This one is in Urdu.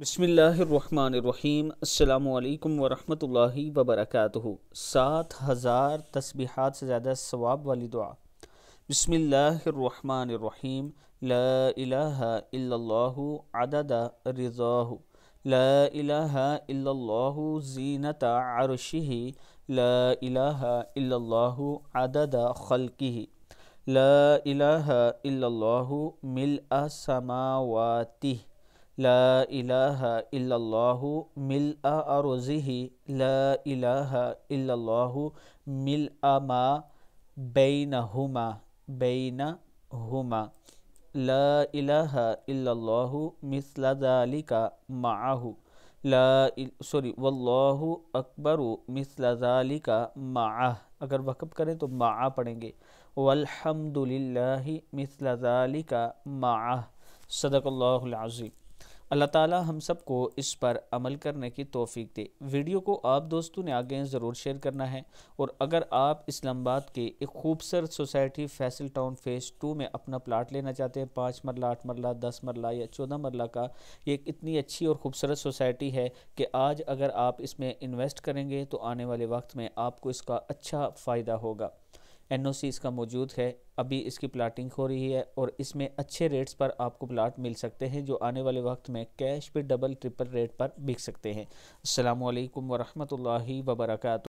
बसमीम् अल्लाम वरहमत ला वबरक सात हज़ार तस्बीहात से ज़्यादा सवाब वाली दुआ बसमीम लादद रज़ाहु लाह जीनत आरशी लाह अदद खलकी लाह मिल समावाती لا الہ الا اللہ مل اعرضہ لا الہ الا اللہ مل اما بینہما بینہما لا الہ الا اللہ مثل ذالک معہ لا سوری واللہ اکبر مثل ذالک معہ اگر وقف کریں تو معہ پڑھیں گے والحمد للہ مثل ذالک معہ صدق اللہ العظیم اللہ تعالی ہم سب کو اس پر عمل کرنے کی توفیق دے ویڈیو کو آپ دوستوں نے آگے ضرور شیئر کرنا ہے اور اگر آپ اسلام آباد کے ایک خوبصورت society Faisal town phase two میں اپنا پلاٹ لینا چاہتے ہیں پانچ مرلہ آٹھ مرلہ دس مرلہ یا چودہ مرلہ کا یہ ایک اتنی اچھی اور خوبصورت سوسائٹی ہے کہ آج اگر آپ اس میں انویسٹ کریں گے تو آنے والے وقت میں آپ کو اس کا اچھا فائدہ ہوگا این او سی اس کا موجود ہے ابھی اس کی پلاٹنگ ہو رہی ہے اور اس میں اچھے ریٹس پر آپ کو پلاٹ مل سکتے ہیں جو آنے والے وقت میں کیش پر ڈبل ٹرپل ریٹ پر بک سکتے ہیں السلام علیکم ورحمۃ اللہ وبرکاتہ